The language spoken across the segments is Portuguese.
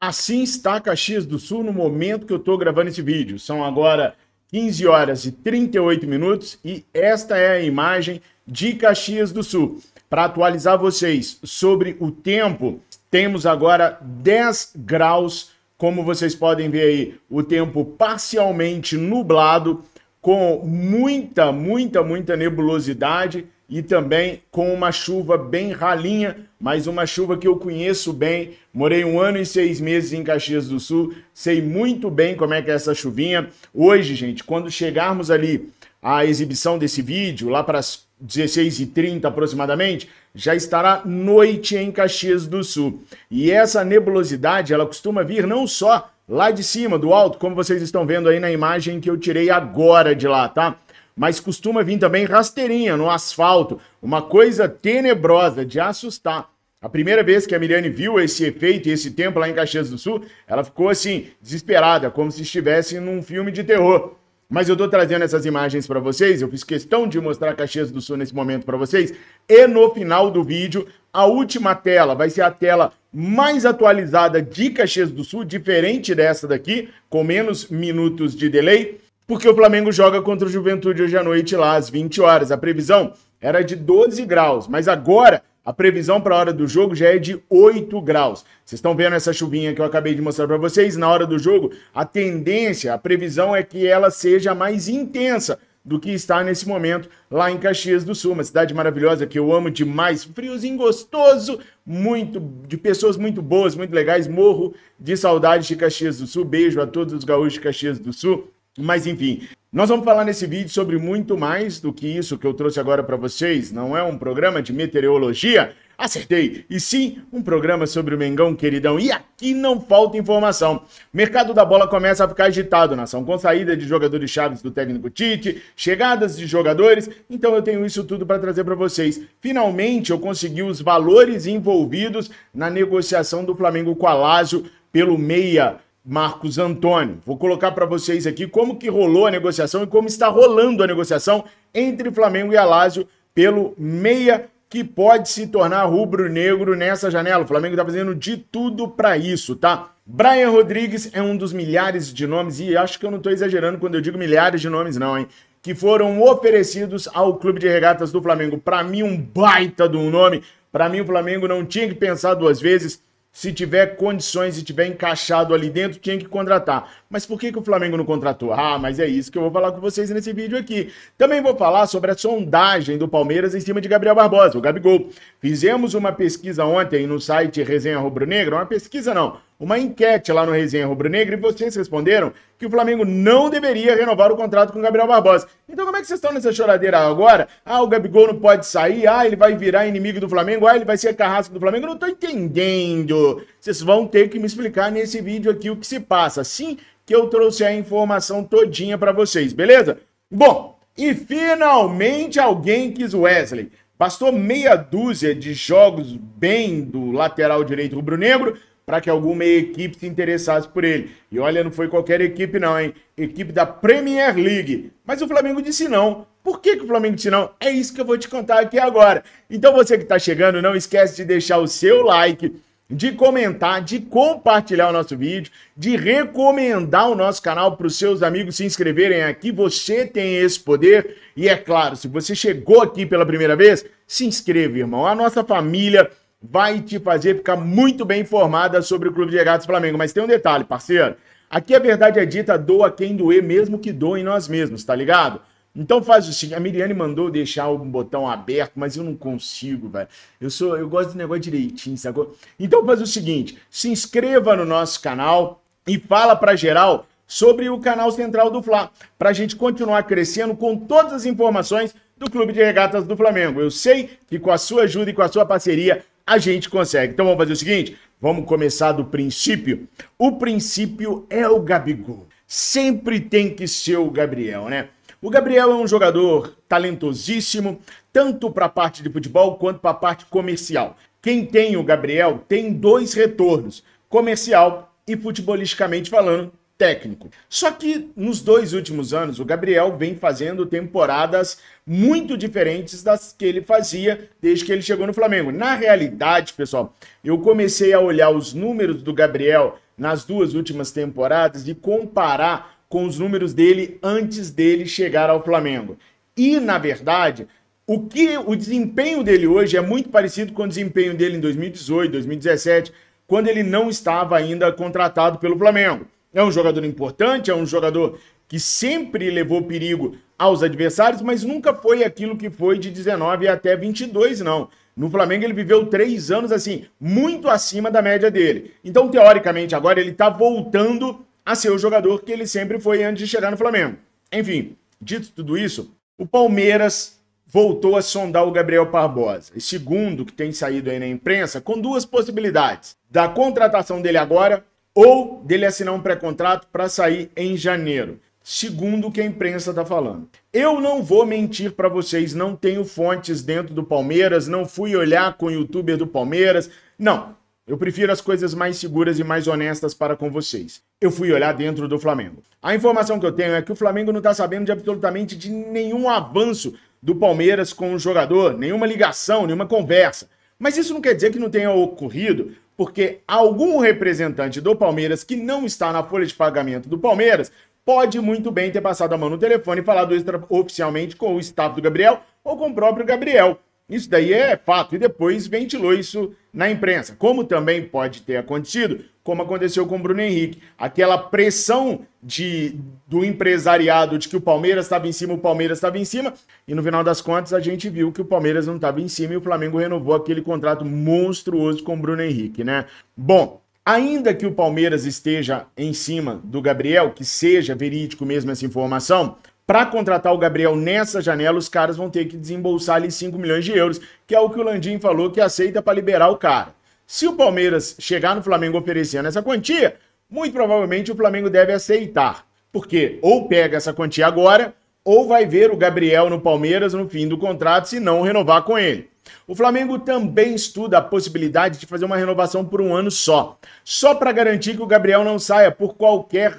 Assim está Caxias do Sul no momento que eu estou gravando esse vídeo. São agora 15 horas e 38 minutos e esta é a imagem de Caxias do Sul. Para atualizar vocês sobre o tempo, temos agora 10 graus. Como vocês podem ver aí, o tempo parcialmente nublado, com muita, muita, muita nebulosidade e também com uma chuva bem ralinha, mas uma chuva que eu conheço bem. Morei um ano e seis meses em Caxias do Sul, sei muito bem como é que é essa chuvinha. Hoje, gente, quando chegarmos ali à exibição desse vídeo, lá para as 16h30 aproximadamente, já estará noite em Caxias do Sul. E essa nebulosidade, ela costuma vir não só lá de cima, do alto, como vocês estão vendo aí na imagem que eu tirei agora de lá, tá? mas costuma vir também rasteirinha no asfalto, uma coisa tenebrosa de assustar. A primeira vez que a Miriane viu esse efeito e esse tempo lá em Caxias do Sul, ela ficou assim, desesperada, como se estivesse num filme de terror. Mas eu estou trazendo essas imagens para vocês, eu fiz questão de mostrar Caxias do Sul nesse momento para vocês. E no final do vídeo, a última tela vai ser a tela mais atualizada de Caxias do Sul, diferente dessa daqui, com menos minutos de delay porque o Flamengo joga contra o Juventude hoje à noite, lá às 20 horas. A previsão era de 12 graus, mas agora a previsão para a hora do jogo já é de 8 graus. Vocês estão vendo essa chuvinha que eu acabei de mostrar para vocês? Na hora do jogo, a tendência, a previsão é que ela seja mais intensa do que está nesse momento lá em Caxias do Sul, uma cidade maravilhosa que eu amo demais, friozinho gostoso, muito de pessoas muito boas, muito legais, morro de saudade de Caxias do Sul. Beijo a todos os gaúchos de Caxias do Sul. Mas enfim, nós vamos falar nesse vídeo sobre muito mais do que isso que eu trouxe agora para vocês. Não é um programa de meteorologia, acertei, e sim um programa sobre o Mengão, queridão. E aqui não falta informação. O mercado da bola começa a ficar agitado, nação, com saída de jogadores chaves do técnico Tite, chegadas de jogadores. Então eu tenho isso tudo para trazer para vocês. Finalmente eu consegui os valores envolvidos na negociação do Flamengo com a Lazio pelo meia Marcos Antônio. Vou colocar para vocês aqui como que rolou a negociação e como está rolando a negociação entre Flamengo e Alásio pelo meia que pode se tornar rubro-negro nessa janela. O Flamengo está fazendo de tudo para isso, tá? Brian Rodrigues é um dos milhares de nomes, e acho que eu não estou exagerando quando eu digo milhares de nomes, não, hein? Que foram oferecidos ao Clube de Regatas do Flamengo. Para mim, um baita de um nome. Para mim, o Flamengo não tinha que pensar duas vezes se tiver condições e tiver encaixado ali dentro, tinha que contratar. Mas por que, que o Flamengo não contratou? Ah, mas é isso que eu vou falar com vocês nesse vídeo aqui. Também vou falar sobre a sondagem do Palmeiras em cima de Gabriel Barbosa, o Gabigol. Fizemos uma pesquisa ontem no site Resenha Rubro É uma pesquisa não, uma enquete lá no Resenha Rubro Negro e vocês responderam que o Flamengo não deveria renovar o contrato com o Gabriel Barbosa. Então como é que vocês estão nessa choradeira agora? Ah, o Gabigol não pode sair, ah, ele vai virar inimigo do Flamengo, ah, ele vai ser carrasco do Flamengo. Eu não estou entendendo. Vocês vão ter que me explicar nesse vídeo aqui o que se passa. Assim que eu trouxe a informação todinha para vocês, beleza? Bom, e finalmente alguém quis Wesley. Bastou meia dúzia de jogos bem do lateral direito rubro-negro para que alguma equipe se interessasse por ele. E olha, não foi qualquer equipe não, hein? Equipe da Premier League. Mas o Flamengo disse não. Por que, que o Flamengo disse não? É isso que eu vou te contar aqui agora. Então você que está chegando, não esquece de deixar o seu like, de comentar, de compartilhar o nosso vídeo, de recomendar o nosso canal para os seus amigos se inscreverem aqui. Você tem esse poder. E é claro, se você chegou aqui pela primeira vez, se inscreva, irmão. A nossa família vai te fazer ficar muito bem informada sobre o Clube de Regatas Flamengo. Mas tem um detalhe, parceiro. Aqui a verdade é dita, doa quem doer, mesmo que em nós mesmos, tá ligado? Então faz o seguinte, a Miriane mandou deixar o botão aberto, mas eu não consigo, velho. Eu sou, eu gosto do negócio direitinho, sacou? Então faz o seguinte, se inscreva no nosso canal e fala pra geral sobre o canal central do Fla, pra gente continuar crescendo com todas as informações do Clube de Regatas do Flamengo. Eu sei que com a sua ajuda e com a sua parceria, a gente consegue. Então vamos fazer o seguinte: vamos começar do princípio. O princípio é o Gabigol. Sempre tem que ser o Gabriel, né? O Gabriel é um jogador talentosíssimo, tanto para a parte de futebol quanto para a parte comercial. Quem tem o Gabriel tem dois retornos: comercial e futebolisticamente falando, técnico. Só que nos dois últimos anos, o Gabriel vem fazendo temporadas muito diferentes das que ele fazia desde que ele chegou no Flamengo. Na realidade, pessoal, eu comecei a olhar os números do Gabriel nas duas últimas temporadas e comparar com os números dele antes dele chegar ao Flamengo. E, na verdade, o que o desempenho dele hoje é muito parecido com o desempenho dele em 2018, 2017, quando ele não estava ainda contratado pelo Flamengo. É um jogador importante, é um jogador que sempre levou perigo aos adversários, mas nunca foi aquilo que foi de 19 até 22, não. No Flamengo ele viveu três anos assim, muito acima da média dele. Então, teoricamente, agora ele está voltando a ser o jogador que ele sempre foi antes de chegar no Flamengo. Enfim, dito tudo isso, o Palmeiras voltou a sondar o Gabriel Barbosa. E segundo que tem saído aí na imprensa, com duas possibilidades: da contratação dele agora ou dele assinar um pré-contrato para sair em janeiro, segundo o que a imprensa está falando. Eu não vou mentir para vocês, não tenho fontes dentro do Palmeiras, não fui olhar com o youtuber do Palmeiras, não. Eu prefiro as coisas mais seguras e mais honestas para com vocês. Eu fui olhar dentro do Flamengo. A informação que eu tenho é que o Flamengo não está sabendo de absolutamente de nenhum avanço do Palmeiras com o jogador, nenhuma ligação, nenhuma conversa. Mas isso não quer dizer que não tenha ocorrido porque algum representante do Palmeiras que não está na folha de pagamento do Palmeiras pode muito bem ter passado a mão no telefone e falado extra oficialmente com o staff do Gabriel ou com o próprio Gabriel. Isso daí é fato. E depois ventilou isso na imprensa, como também pode ter acontecido, como aconteceu com o Bruno Henrique. Aquela pressão de, do empresariado de que o Palmeiras estava em cima, o Palmeiras estava em cima, e no final das contas a gente viu que o Palmeiras não estava em cima e o Flamengo renovou aquele contrato monstruoso com o Bruno Henrique, né? Bom, ainda que o Palmeiras esteja em cima do Gabriel, que seja verídico mesmo essa informação, para contratar o Gabriel nessa janela, os caras vão ter que desembolsar ali 5 milhões de euros, que é o que o Landim falou que aceita para liberar o cara. Se o Palmeiras chegar no Flamengo oferecendo essa quantia, muito provavelmente o Flamengo deve aceitar, porque ou pega essa quantia agora, ou vai ver o Gabriel no Palmeiras no fim do contrato se não renovar com ele. O Flamengo também estuda a possibilidade de fazer uma renovação por um ano só, só para garantir que o Gabriel não saia por qualquer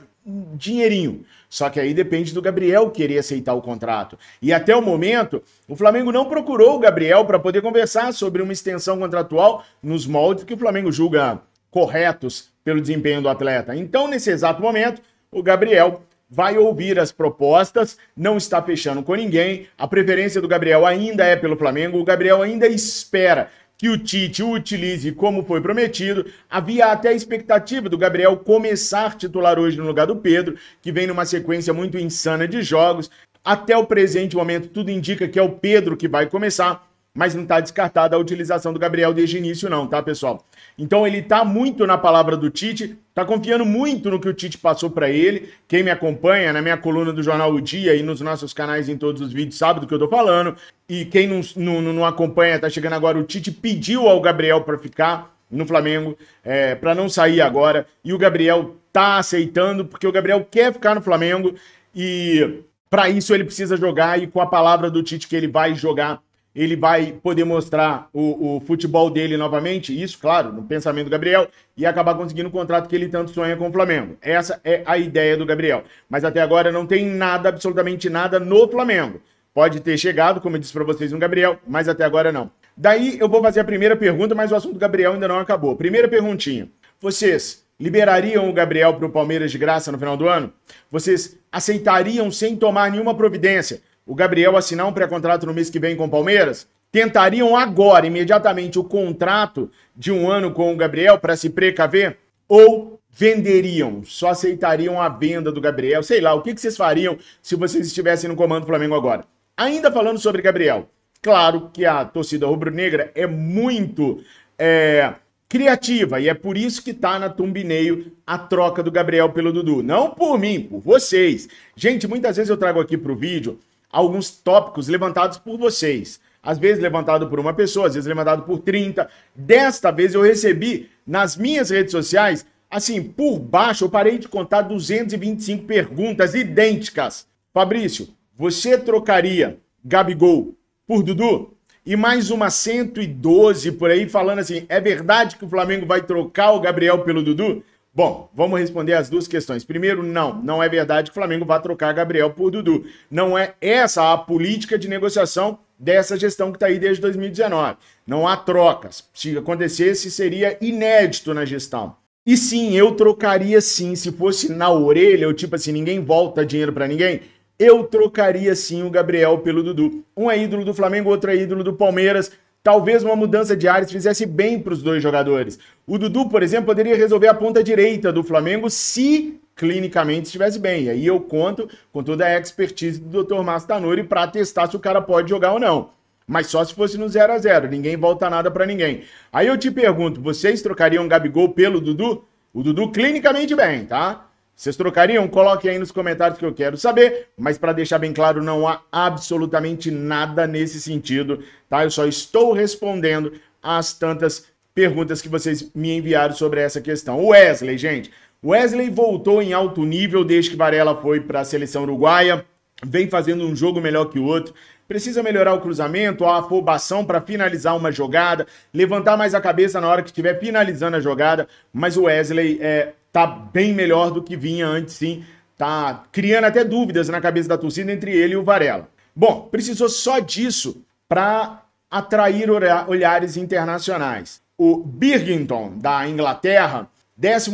dinheirinho. Só que aí depende do Gabriel querer aceitar o contrato. E até o momento, o Flamengo não procurou o Gabriel para poder conversar sobre uma extensão contratual nos moldes que o Flamengo julga corretos pelo desempenho do atleta. Então, nesse exato momento, o Gabriel vai ouvir as propostas, não está fechando com ninguém. A preferência do Gabriel ainda é pelo Flamengo. O Gabriel ainda espera que o Tite o utilize como foi prometido. Havia até a expectativa do Gabriel começar titular hoje no lugar do Pedro, que vem numa sequência muito insana de jogos. Até o presente momento, tudo indica que é o Pedro que vai começar mas não está descartada a utilização do Gabriel desde o início, não, tá, pessoal? Então ele está muito na palavra do Tite, está confiando muito no que o Tite passou para ele. Quem me acompanha na minha coluna do Jornal O Dia e nos nossos canais em todos os vídeos sabe do que eu tô falando. E quem não, não, não acompanha, tá chegando agora, o Tite pediu ao Gabriel para ficar no Flamengo, é, para não sair agora. E o Gabriel tá aceitando, porque o Gabriel quer ficar no Flamengo e para isso ele precisa jogar e com a palavra do Tite que ele vai jogar ele vai poder mostrar o, o, futebol dele novamente, isso, claro, no pensamento do Gabriel, e acabar conseguindo o contrato que ele tanto sonha com o Flamengo. Essa é a ideia do Gabriel. Mas até agora não tem nada, absolutamente nada no Flamengo. Pode ter chegado, como eu disse para vocês, no Gabriel, mas até agora não. Daí eu vou fazer a primeira pergunta, mas o assunto do Gabriel ainda não acabou. Primeira perguntinha. Vocês liberariam o Gabriel para o Palmeiras de graça no final do ano? Vocês aceitariam sem tomar nenhuma providência? o Gabriel assinar um pré-contrato no mês que vem com o Palmeiras? Tentariam agora, imediatamente, o contrato de um ano com o Gabriel para se precaver? Ou venderiam, só aceitariam a venda do Gabriel? Sei lá, o que, vocês fariam se vocês estivessem no comando do Flamengo agora? Ainda falando sobre Gabriel, claro que a torcida rubro-negra é muito é, criativa e é por isso que tá na Tumbineio a troca do Gabriel pelo Dudu. Não por mim, por vocês. Gente, muitas vezes eu trago aqui para o vídeo alguns tópicos levantados por vocês. Às vezes levantado por uma pessoa, às vezes levantado por 30. Desta vez eu recebi nas minhas redes sociais, assim, por baixo, eu parei de contar 225 perguntas idênticas. Fabrício, você trocaria Gabigol por Dudu? E mais uma 112 por aí falando assim: é verdade que o Flamengo vai trocar o Gabriel pelo Dudu? Bom, vamos responder as duas questões. Primeiro, não, não é verdade que o Flamengo vai trocar Gabriel por Dudu. Não é essa a política de negociação dessa gestão que está aí desde 2019. Não há trocas. Se acontecesse, seria inédito na gestão. E sim, eu trocaria sim. Se fosse na orelha, ou tipo assim, ninguém volta dinheiro para ninguém, eu trocaria sim o Gabriel pelo Dudu. Um é ídolo do Flamengo, outro é ídolo do Palmeiras. Talvez uma mudança de áreas fizesse bem para os dois jogadores. O Dudu, por exemplo, poderia resolver a ponta direita do Flamengo se clinicamente estivesse bem. E aí eu conto com toda a expertise do Dr. Márcio Tanuri para testar se o cara pode jogar ou não. Mas só se fosse no 0 a 0 ninguém volta nada para ninguém. Aí eu te pergunto, vocês trocariam Gabigol pelo Dudu? O Dudu clinicamente bem, tá? Vocês trocariam? Coloquem aí nos comentários que eu quero saber, mas para deixar bem claro, não há absolutamente nada nesse sentido, tá? Eu só estou respondendo as tantas perguntas que vocês me enviaram sobre essa questão. Wesley, gente, Wesley voltou em alto nível desde que Varela foi para a seleção uruguaia, vem fazendo um jogo melhor que o outro. Precisa melhorar o cruzamento, a afobação para finalizar uma jogada, levantar mais a cabeça na hora que estiver finalizando a jogada. Mas o Wesley é, tá bem melhor do que vinha antes, sim. Tá criando até dúvidas na cabeça da torcida entre ele e o Varela. Bom, precisou só disso para atrair olhares internacionais. O Birgington, da Inglaterra, 11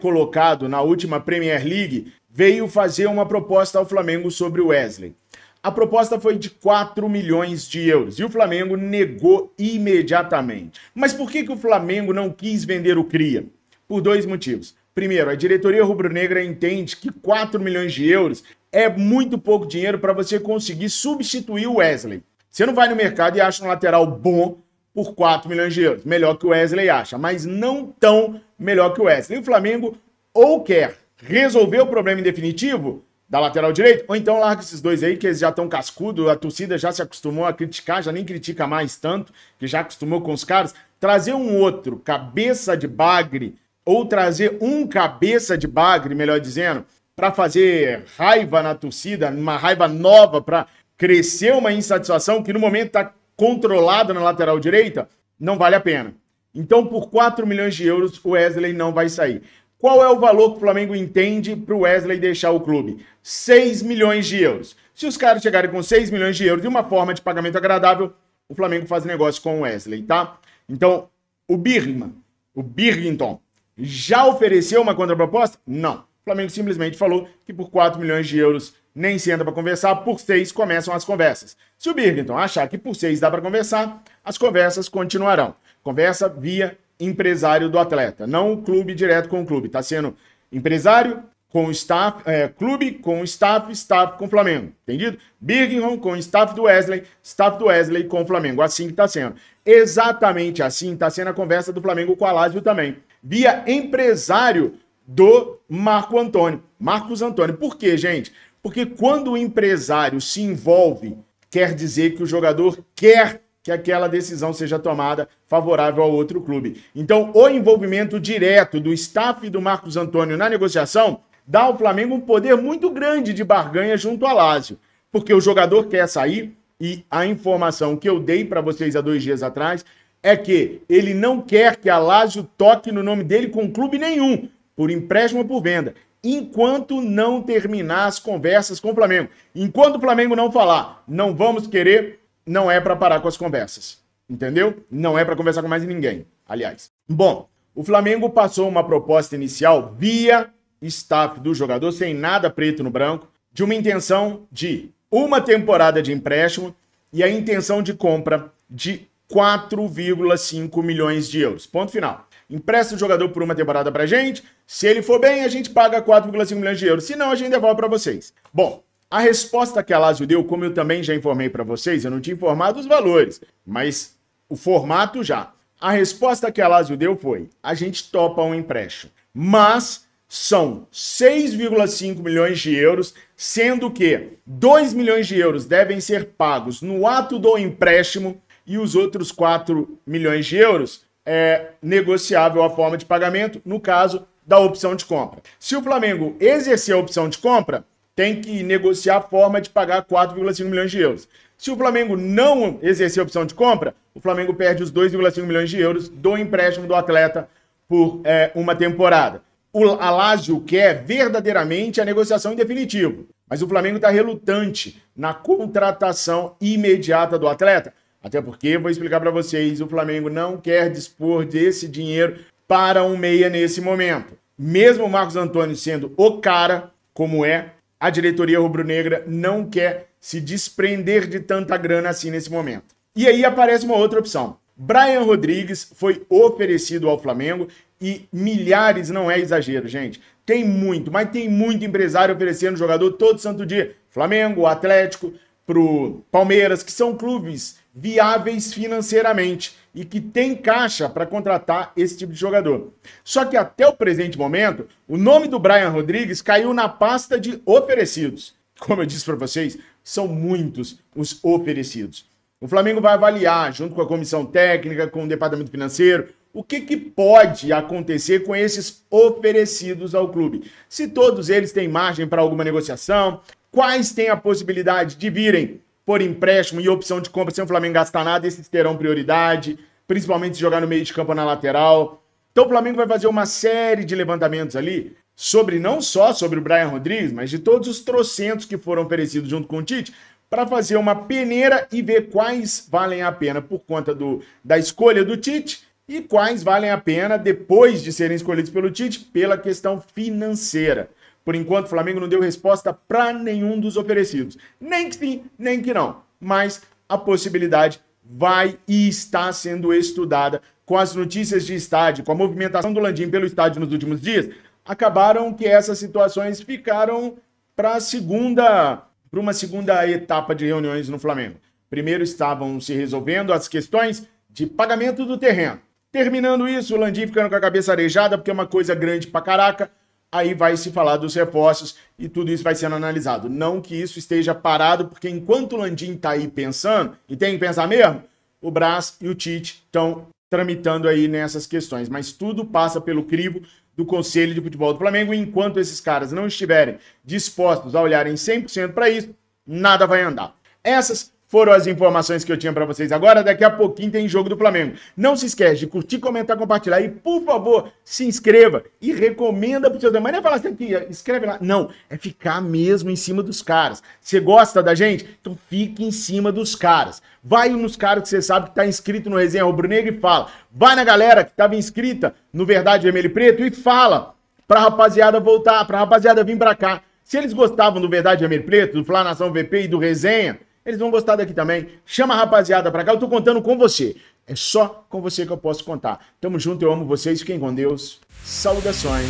colocado na última Premier League, veio fazer uma proposta ao Flamengo sobre o Wesley. A proposta foi de 4 milhões de euros e o Flamengo negou imediatamente. Mas por que, que o Flamengo não quis vender o Cria? Por dois motivos. Primeiro, a diretoria rubro-negra entende que 4 milhões de euros é muito pouco dinheiro para você conseguir substituir o Wesley. Você não vai no mercado e acha um lateral bom por 4 milhões de euros, melhor que o Wesley acha, mas não tão melhor que o Wesley. O Flamengo ou quer resolver o problema em definitivo da lateral direita, ou então larga esses dois aí, que eles já estão cascudo, a torcida já se acostumou a criticar, já nem critica mais tanto, que já acostumou com os caras. Trazer um outro, cabeça de bagre, ou trazer um cabeça de bagre, melhor dizendo, para fazer raiva na torcida, uma raiva nova, para crescer uma insatisfação que no momento está controlada na lateral direita, não vale a pena. Então, por 4 milhões de euros, o Wesley não vai sair. Qual é o valor que o Flamengo entende para o Wesley deixar o clube? 6 milhões de euros. Se os caras chegarem com 6 milhões de euros de uma forma de pagamento agradável, o Flamengo faz negócio com o Wesley, tá? Então, o Birman, o Birgington, já ofereceu uma contraproposta? Não. O Flamengo simplesmente falou que por 4 milhões de euros nem senta para conversar, por 6 começam as conversas. Se o Birgington achar que por 6 dá para conversar, as conversas continuarão. Conversa via empresário do atleta, não o clube direto com o clube. Está sendo empresário com o staff, é, clube com o staff, staff com o Flamengo. Entendido? Birmingham com o staff do Wesley, staff do Wesley com o Flamengo. Assim que está sendo. Exatamente assim está sendo a conversa do Flamengo com a Lazio também via empresário do Marco Antônio. Marcos Antônio. Por quê, gente? Porque quando o empresário se envolve, quer dizer que o jogador quer que aquela decisão seja tomada favorável ao outro clube. Então, o envolvimento direto do staff do Marcos Antônio na negociação dá ao Flamengo um poder muito grande de barganha junto ao Lazio, porque o jogador quer sair e a informação que eu dei para vocês há dois dias atrás é que ele não quer que a Lazio toque no nome dele com clube nenhum, por empréstimo ou por venda, enquanto não terminar as conversas com o Flamengo. Enquanto o Flamengo não falar, não vamos querer, não é para parar com as conversas. Entendeu? Não é para conversar com mais ninguém, aliás. Bom, o Flamengo passou uma proposta inicial via staff do jogador, sem nada preto no branco, de uma intenção de uma temporada de empréstimo e a intenção de compra de 4,5 milhões de euros. Ponto final. Empresta o jogador por uma temporada pra gente. Se ele for bem, a gente paga 4,5 milhões de euros. Se não, a gente devolve para vocês. Bom, a resposta que a Lazio deu, como eu também já informei para vocês, eu não tinha informado os valores, mas o formato já. A resposta que a Lazio deu foi: a gente topa um empréstimo, mas são 6,5 milhões de euros, sendo que 2 milhões de euros devem ser pagos no ato do empréstimo e os outros 4 milhões de euros é negociável a forma de pagamento, no caso da opção de compra. Se o Flamengo exercer a opção de compra, tem que negociar a forma de pagar 4,5 milhões de euros. Se o Flamengo não exercer a opção de compra, o Flamengo perde os 2,5 milhões de euros do empréstimo do atleta por é, uma temporada. O Alásio quer verdadeiramente a negociação em definitivo, mas o Flamengo está relutante na contratação imediata do atleta, até porque, vou explicar para vocês, o Flamengo não quer dispor desse dinheiro para um meia nesse momento. Mesmo o Marcos Antônio sendo o cara, como é, a diretoria rubro-negra não quer se desprender de tanta grana assim nesse momento. E aí aparece uma outra opção. Brian Rodrigues foi oferecido ao Flamengo e milhares não é exagero, gente. Tem muito, mas tem muito empresário oferecendo jogador todo santo dia. Flamengo, Atlético, para o Palmeiras, que são clubes viáveis financeiramente e que tem caixa para contratar esse tipo de jogador. Só que até o presente momento, o nome do Brian Rodrigues caiu na pasta de oferecidos. Como eu disse para vocês, são muitos os oferecidos. O Flamengo vai avaliar, junto com a comissão técnica, com o departamento financeiro, o que, que pode acontecer com esses oferecidos ao clube. Se todos eles têm margem para alguma negociação, Quais têm a possibilidade de virem por empréstimo e opção de compra sem o Flamengo gastar nada? Esses terão prioridade, principalmente se jogar no meio de campo na lateral. Então o Flamengo vai fazer uma série de levantamentos ali sobre não só sobre o Brian Rodrigues, mas de todos os trocentos que foram oferecidos junto com o Tite, para fazer uma peneira e ver quais valem a pena por conta do, da escolha do Tite e quais valem a pena depois de serem escolhidos pelo Tite pela questão financeira. Por enquanto, o Flamengo não deu resposta para nenhum dos oferecidos. Nem que sim, nem que não. Mas a possibilidade vai e está sendo estudada com as notícias de estádio, com a movimentação do Landim pelo estádio nos últimos dias, acabaram que essas situações ficaram para segunda, para uma segunda etapa de reuniões no Flamengo. Primeiro estavam se resolvendo as questões de pagamento do terreno. Terminando isso, o Landim ficando com a cabeça arejada, porque é uma coisa grande para caraca, aí vai se falar dos repostos e tudo isso vai sendo analisado. Não que isso esteja parado, porque enquanto o Landim está aí pensando, e tem que pensar mesmo, o Brás e o Tite estão tramitando aí nessas questões. Mas tudo passa pelo crivo do Conselho de Futebol do Flamengo, e enquanto esses caras não estiverem dispostos a olharem 100% para isso, nada vai andar. Essas foram as informações que eu tinha para vocês agora. Daqui a pouquinho tem jogo do Flamengo. Não se esquece de curtir, comentar, compartilhar e, por favor, se inscreva e recomenda para os seus amigos. Não é falar assim aqui, escreve lá. Não, é ficar mesmo em cima dos caras. Você gosta da gente? Então fique em cima dos caras. Vai nos caras que você sabe que tá inscrito no Resenha Rubro Negro e fala. Vai na galera que estava inscrita no Verdade Vermelho e Preto e fala pra rapaziada voltar, pra rapaziada vir pra cá. Se eles gostavam do Verdade Vermelho e Preto, do Flá Nação VP e do Resenha, eles vão gostar daqui também. Chama a rapaziada pra cá, eu tô contando com você. É só com você que eu posso contar. Tamo junto, eu amo vocês, fiquem com Deus. Saudações,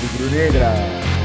Rubro Negra.